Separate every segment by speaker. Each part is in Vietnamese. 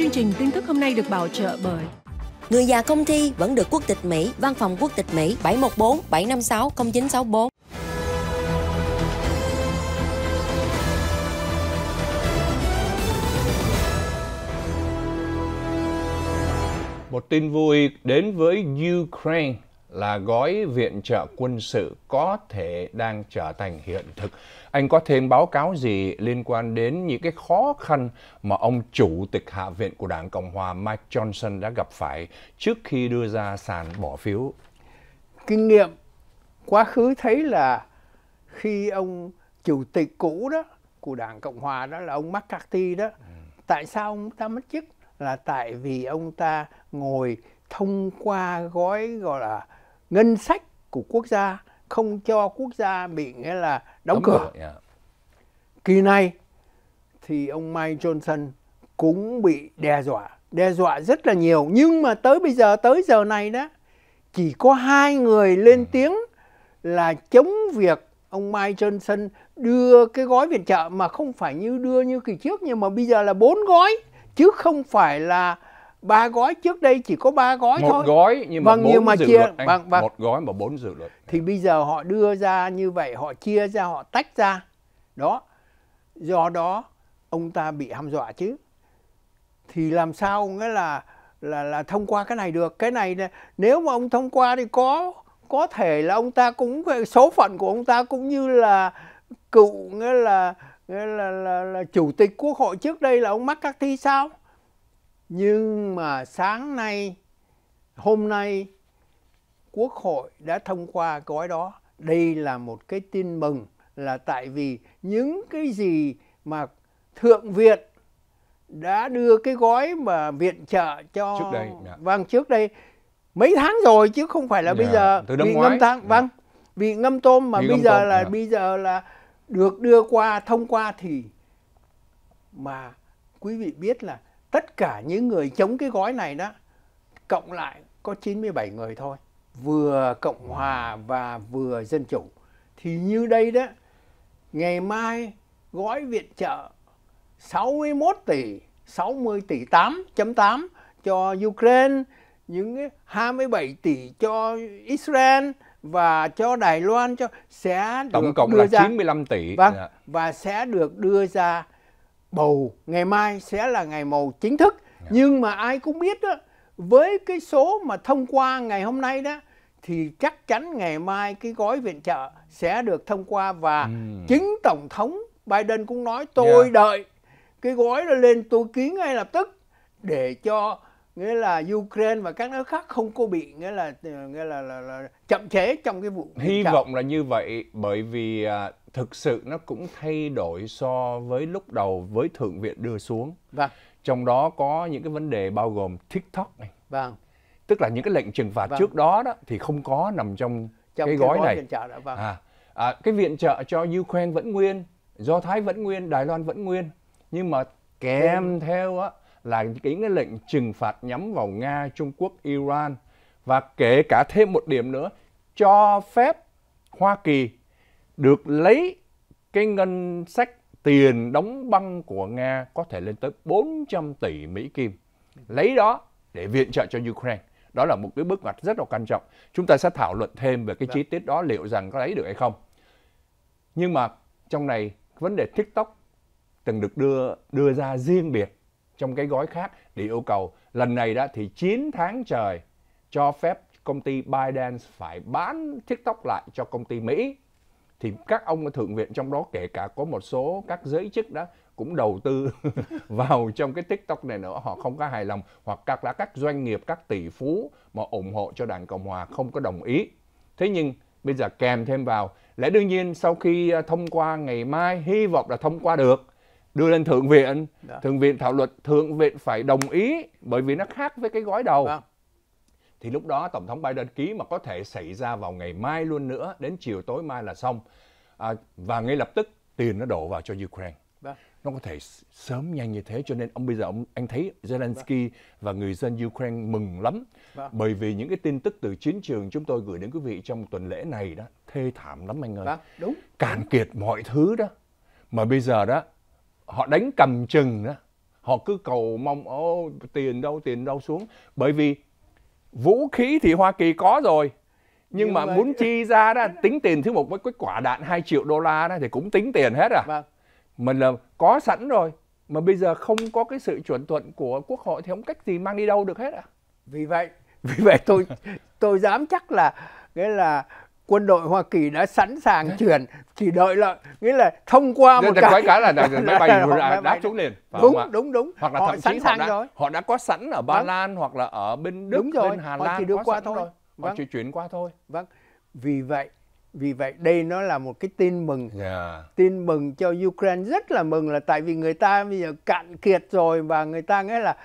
Speaker 1: Chương trình tin tức hôm nay được bảo trợ bởi Người già không thi vẫn được quốc tịch Mỹ, văn phòng quốc tịch Mỹ 714 756 0964. Một tin vui đến với Ukraine là gói viện trợ quân sự có thể đang trở thành hiện thực. Anh có thêm báo cáo gì liên quan đến những cái khó khăn mà ông chủ tịch Hạ viện của Đảng Cộng hòa Mike Johnson đã gặp phải trước khi đưa ra sàn bỏ phiếu?
Speaker 2: Kinh nghiệm quá khứ thấy là khi ông chủ tịch cũ đó của Đảng Cộng hòa đó là ông McCarthy đó, ừ. tại sao ông ta mất chức? Là tại vì ông ta ngồi thông qua gói gọi là ngân sách của quốc gia không cho quốc gia bị nghĩa là đóng, đóng cửa. Rồi, yeah. Kỳ này thì ông Mike Johnson cũng bị đe dọa, đe dọa rất là nhiều nhưng mà tới bây giờ tới giờ này đó chỉ có hai người lên ừ. tiếng là chống việc ông Mike Johnson đưa cái gói viện trợ mà không phải như đưa như kỳ trước nhưng mà bây giờ là bốn gói chứ không phải là ba gói trước đây chỉ có ba gói một thôi gói nhưng mà vâng, bốn nhưng mà chia, luật anh. Vâng, vâng. một
Speaker 1: gói mà bốn dự luật
Speaker 2: thì bây giờ họ đưa ra như vậy họ chia ra họ tách ra đó do đó ông ta bị hăm dọa chứ thì làm sao nghĩa là là là thông qua cái này được cái này nếu mà ông thông qua thì có có thể là ông ta cũng số phận của ông ta cũng như là cựu nghĩa là nghĩa là, là, là, là chủ tịch quốc hội trước đây là ông các thi sao nhưng mà sáng nay hôm nay quốc hội đã thông qua gói đó đây là một cái tin mừng là tại vì những cái gì mà thượng viện đã đưa cái gói mà viện trợ cho trước đây dạ. vâng trước đây mấy tháng rồi chứ không phải là dạ. bây giờ Từ năm ngoái. tháng dạ. vâng vì ngâm tôm mà bị bây giờ tôm. là dạ. bây giờ là được đưa qua thông qua thì mà quý vị biết là tất cả những người chống cái gói này đó cộng lại có 97 người thôi vừa cộng hòa và vừa dân chủ thì như đây đó ngày mai gói viện trợ 61 tỷ 60 tỷ 8.8 cho Ukraine những 27 tỷ cho Israel và cho Đài Loan cho sẽ tổng cộng đưa là ra. 95
Speaker 1: tỷ vâng, yeah. Dạ.
Speaker 2: và sẽ được đưa ra bầu ngày mai sẽ là ngày bầu chính thức yeah. Dạ. nhưng mà ai cũng biết đó với cái số mà thông qua ngày hôm nay đó thì chắc chắn ngày mai cái gói viện trợ sẽ được thông qua và ừ. chính tổng thống Biden cũng nói tôi yeah. Dạ. đợi cái gói nó lên tôi ký ngay lập tức để cho nghĩa là Ukraine và các nước khác không có bị nghĩa là ờ, nghĩa là, là, là chậm chế trong cái vụ hy vọng
Speaker 1: là như vậy bởi vì à, thực sự nó cũng thay đổi so với lúc đầu với thượng viện đưa xuống vâng. trong đó có những cái vấn đề bao gồm tiktok này vâng. tức là những cái lệnh trừng phạt vâng. trước đó đó thì không có nằm trong, trong cái, cái gói, gói này
Speaker 2: trợ đó, vâng. à,
Speaker 1: à, cái viện trợ cho ukraine vẫn nguyên do thái vẫn nguyên đài loan vẫn nguyên nhưng mà kèm vâng. theo á, là những cái lệnh trừng phạt nhắm vào nga trung quốc iran và kể cả thêm một điểm nữa cho phép hoa kỳ được lấy cái ngân sách tiền đóng băng của Nga có thể lên tới 400 tỷ Mỹ Kim. Lấy đó để viện trợ cho Ukraine. Đó là một cái bước ngoặt rất là quan trọng. Chúng ta sẽ thảo luận thêm về cái dạ. chi tiết đó liệu rằng có lấy được hay không. Nhưng mà trong này vấn đề TikTok từng được đưa đưa ra riêng biệt trong cái gói khác để yêu cầu lần này đã thì 9 tháng trời cho phép công ty ByteDance phải bán TikTok lại cho công ty Mỹ thì các ông ở thượng viện trong đó kể cả có một số các giới chức đó cũng đầu tư vào trong cái tiktok này nữa họ không có hài lòng hoặc các là các doanh nghiệp các tỷ phú mà ủng hộ cho đảng cộng hòa không có đồng ý thế nhưng bây giờ kèm thêm vào lẽ đương nhiên sau khi à, thông qua ngày mai hy vọng là thông qua được đưa lên thượng viện dạ. thượng viện thảo luận thượng viện phải đồng ý bởi vì nó khác với cái gói đầu Đã vâng thì lúc đó tổng thống Biden ký mà có thể xảy ra vào ngày mai luôn nữa đến chiều tối mai là xong à, và ngay lập tức tiền nó đổ vào cho Ukraine Vâng. nó có thể sớm nhanh như thế cho nên ông bây giờ ông anh thấy Zelensky vâng. và người dân Ukraine mừng lắm vâng. bởi vì những cái tin tức từ chiến trường chúng tôi gửi đến quý vị trong tuần lễ này đó thê thảm lắm anh ơi vâng. đúng cạn kiệt mọi thứ đó mà bây giờ đó họ đánh cầm chừng đó họ cứ cầu mong ô tiền đâu tiền đâu xuống bởi vì vũ khí thì Hoa Kỳ có rồi nhưng, nhưng mà vậy. muốn chi ra đó tính tiền thứ một với cái quả đạn 2 triệu đô la đó thì cũng tính tiền hết à vâng. mình là có sẵn rồi mà bây giờ không
Speaker 2: có cái sự chuẩn thuận của quốc hội thì không cách gì mang đi đâu được hết à vì vậy vì vậy tôi tôi dám chắc là nghĩa là quân đội Hoa Kỳ đã sẵn sàng Đấy. chuyển chỉ đợi là nghĩa là thông qua Nên một cái cái là, là, là máy bay là, đáp xuống
Speaker 1: liền đúng đúng đúng
Speaker 2: hoặc là họ thậm sẵn chí sàng họ đã, rồi họ đã có sẵn ở Ba vâng. Lan hoặc là ở bên Đức đúng rồi. bên Hà họ Lan chỉ đưa qua thôi rồi. vâng. chỉ chuyển qua thôi vâng vì vậy vì vậy đây nó là một cái tin mừng yeah. Dạ. tin mừng cho Ukraine rất là mừng là tại vì người ta bây giờ cạn kiệt rồi và người ta nghĩa là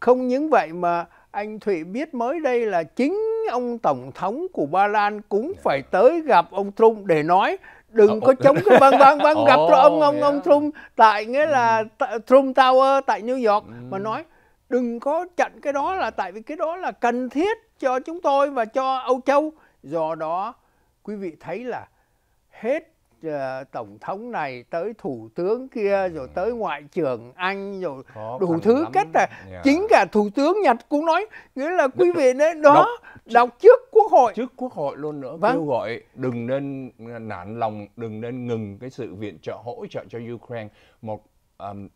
Speaker 2: không những vậy mà anh Thụy biết mới đây là chính ông tổng thống của Ba Lan cũng phải tới gặp ông Trump để nói đừng có ờ, chống cái băng ừ. vâng, băng vâng, băng vâng gặp oh, ông ông yeah. ông Trump tại nghĩa là ừ. Trump Tower tại New York ừ. mà nói đừng có chặn cái đó là tại vì cái đó là cần thiết cho chúng tôi và cho Âu Châu do đó quý vị thấy là hết uh, tổng thống này tới thủ tướng kia ừ. rồi tới ngoại trưởng anh rồi Khó đủ thứ lắm. cách là yeah. Dạ. chính cả thủ tướng nhật cũng nói nghĩa là quý vị đấy đó đọc, đọc trước quốc hội trước quốc hội luôn nữa vâng. kêu
Speaker 1: gọi đừng nên nản lòng đừng nên ngừng cái sự viện trợ hỗ trợ cho ukraine một um,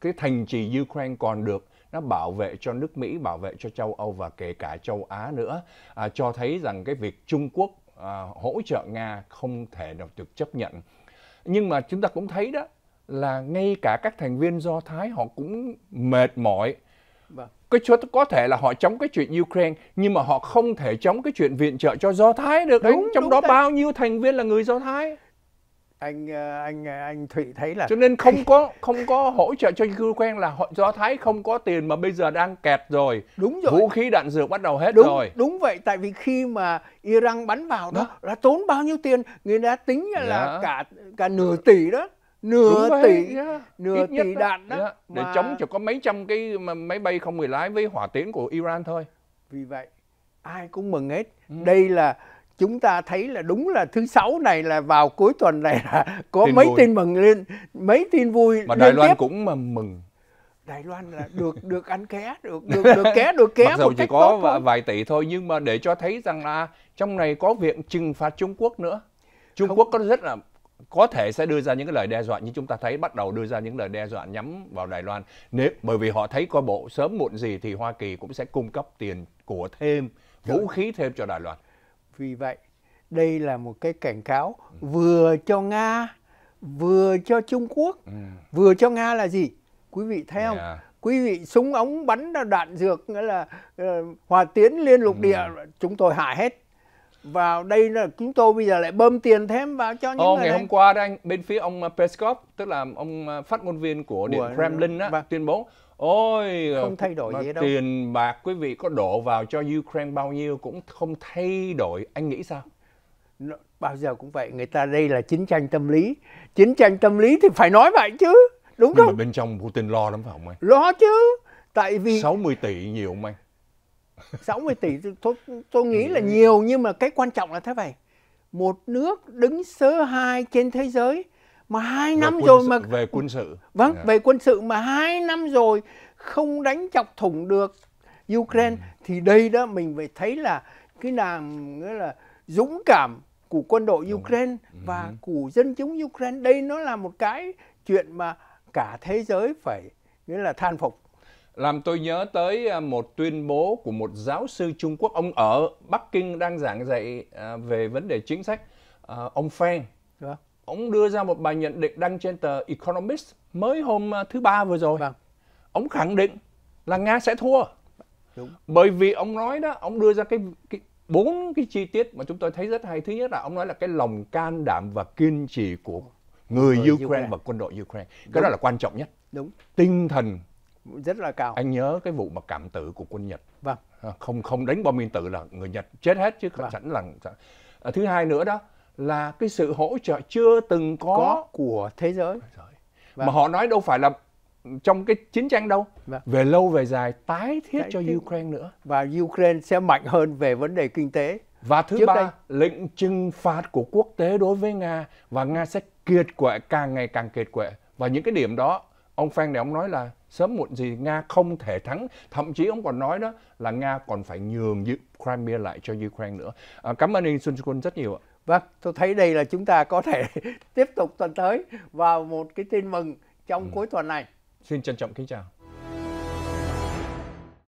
Speaker 1: cái thành trì ukraine còn được nó bảo vệ cho nước Mỹ, bảo vệ cho châu Âu và kể cả châu Á nữa, à, cho thấy rằng cái việc Trung Quốc uh, hỗ trợ Nga không thể nào được chấp nhận. Nhưng mà chúng ta cũng thấy đó là ngay cả các thành viên Do Thái họ cũng mệt mỏi. Vâng. Cái chuyện có thể là họ chống cái chuyện Ukraine nhưng mà họ không thể chống cái chuyện viện trợ cho Do Thái được. Đúng, Đấy, Trong đúng đó đấy. bao nhiêu thành viên là người Do Thái?
Speaker 2: anh ờ, anh ờ, anh Thụy thấy là cho nên không
Speaker 1: có không có hỗ trợ cho cư quen là
Speaker 2: họ do Thái không có tiền mà bây giờ đang kẹt rồi đúng rồi vũ khí đạn dược bắt đầu hết đúng, rồi đúng vậy tại vì khi mà Iran bắn vào đó, đó. là tốn bao nhiêu tiền người ta tính là yeah. Dạ. cả cả nửa tỷ đó nửa Đúng tỷ yeah. Dạ. nửa Ít tỷ đạn đó, dạ. đó. Yeah. Mà... để chống chỉ có mấy trăm cái máy bay không người lái với hỏa tiễn của Iran thôi vì vậy ai cũng mừng hết ừ. đây là chúng ta thấy là đúng là thứ sáu này là vào cuối tuần này là có tin mấy vui. tin mừng lên mấy tin vui mà Đài Loan tiếp.
Speaker 1: cũng mà mừng
Speaker 2: Đài Loan là được được ăn ké được được được ké được ké Mặc dù chỉ
Speaker 1: có vài, tỷ thôi nhưng mà để cho thấy rằng là trong này có việc trừng phạt Trung Quốc nữa Trung Không. Quốc có rất là có thể sẽ đưa ra những cái lời đe dọa như chúng ta thấy bắt đầu đưa ra những lời đe dọa nhắm vào Đài Loan nếu bởi vì họ thấy coi bộ sớm muộn gì thì Hoa Kỳ cũng sẽ cung cấp tiền của thêm dạ. vũ khí thêm cho Đài Loan
Speaker 2: vì vậy, đây là một cái cảnh cáo vừa cho Nga, vừa cho Trung Quốc, ừ. vừa cho Nga là gì? Quý vị thấy không? Yeah. Dạ. Quý vị súng ống bắn đạn dược nghĩa là uh, hòa tiến liên lục ừ. địa chúng tôi hại hết vào đây là chúng tôi bây giờ lại bơm tiền thêm vào cho những người ngày này. hôm
Speaker 1: qua đó bên phía ông ờ, Peskov tức là ông ờ, phát ngôn viên của điện Kremlin đó, vâng. tuyên bố ôi không ờ, thay đổi gì đâu tiền bạc quý vị có đổ vào cho Ukraine bao nhiêu cũng không thay đổi anh
Speaker 2: nghĩ sao nó, bao giờ cũng vậy người ta đây là chiến tranh tâm lý chiến tranh tâm lý thì phải nói vậy chứ đúng Nhưng không mà bên trong Putin lo lắm phải không anh lo chứ tại vì 60 tỷ nhiều không anh 60 tỷ tôi, tôi nghĩ là ừ. nhiều nhưng mà cái quan trọng là thế này một nước đứng số 2 trên thế giới mà hai năm rồi sự, mà về
Speaker 1: quân sự vâng yeah. Dạ. về
Speaker 2: quân sự mà hai năm rồi không đánh chọc thủng được Ukraine ừ. thì đây đó mình phải thấy là cái làm nghĩa là dũng cảm của quân đội Ukraine ừ và ừ. của dân chúng Ukraine đây nó là một cái chuyện mà cả thế giới phải nghĩa là than phục
Speaker 1: làm tôi nhớ tới à, một tuyên bố của một giáo sư Trung Quốc ông ở Bắc Kinh đang giảng dạy à, về vấn đề chính sách à, ông Feng ông đưa ra một bài nhận định đăng trên tờ Economist mới hôm à, thứ ba vừa rồi. Vâng. Ông khẳng định là Nga sẽ thua. Đúng. Bởi vì ông nói đó, ông đưa ra cái cái bốn cái chi tiết mà chúng tôi thấy rất hay. Thứ nhất là ông nói là cái lòng can đảm và kiên trì của người, người Ukraine, Ukraine và quân đội Ukraine. Cái Đúng. đó là quan trọng nhất. Đúng. Tinh thần rất là cao. Anh nhớ cái vụ mà cảm tử của quân Nhật. Vâng. À, không không đánh bom nguyên tử là người Nhật chết hết chứ vâng. sẵn là à, thứ hai nữa đó là cái sự hỗ trợ chưa từng có, có của thế giới. Vâng. Mà họ nói đâu phải là trong cái chiến tranh đâu. Vâng. Về lâu về dài tái thiết cho thiết. Ukraine nữa. Và Ukraine sẽ mạnh hơn về vấn đề kinh tế. Và thứ Trước ba, đây... lệnh trừng phạt của quốc tế đối với Nga và Nga sẽ kiệt quệ càng ngày càng kiệt quệ. Và những cái điểm đó, ông phan này ông nói là sớm muộn gì Nga không thể thắng. Thậm chí ông còn nói đó là Nga còn phải nhường Crimea lại cho Ukraine nữa. À, cảm ơn anh Xuân Quân rất nhiều ạ. Vâng, tôi thấy đây là chúng ta có thể
Speaker 2: tiếp tục tuần tới vào một cái tin mừng trong ừ. cuối tuần này.
Speaker 1: Xin trân trọng kính chào.